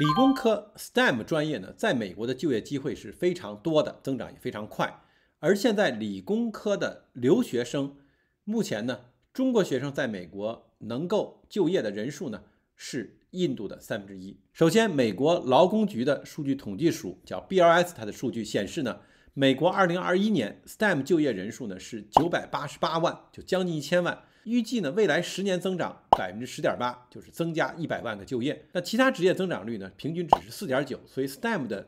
理工科 STEM 专业呢，在美国的就业机会是非常多的，增长也非常快。而现在理工科的留学生，目前呢，中国学生在美国能够就业的人数呢，是印度的三分之一。首先，美国劳工局的数据统计署叫 BLS，它的数据显示呢。美国二零二一年 STEM 就业人数呢是九百八十八万，就将近一千万。预计呢未来十年增长百分之十点八，就是增加一百万个就业。那其他职业增长率呢平均只是四点九，所以 STEM 的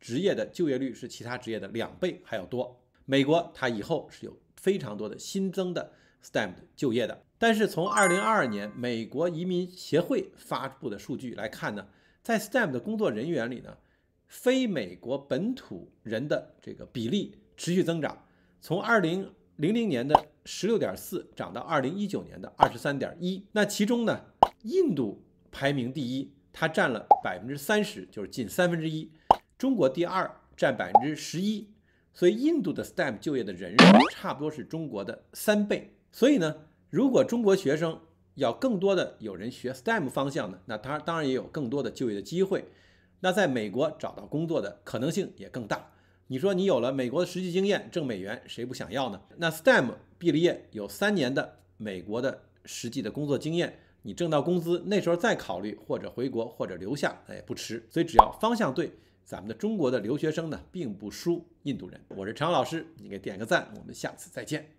职业的就业率是其他职业的两倍还要多。美国它以后是有非常多的新增的 STEM 就业的。但是从二零二二年美国移民协会发布的数据来看呢，在 STEM 的工作人员里呢。非美国本土人的这个比例持续增长，从二零零零年的十六点四涨到二零一九年的二十三点一。那其中呢，印度排名第一，它占了百分之三十，就是近三分之一；中国第二，占百分之十一。所以印度的 STEM 就业的人数差不多是中国的三倍。所以呢，如果中国学生要更多的有人学 STEM 方向呢，那他当然也有更多的就业的机会。那在美国找到工作的可能性也更大。你说你有了美国的实际经验，挣美元，谁不想要呢？那 STEM 毕了业，有三年的美国的实际的工作经验，你挣到工资，那时候再考虑或者回国或者留下，那也不迟。所以只要方向对，咱们的中国的留学生呢，并不输印度人。我是常老师，你给点个赞，我们下次再见。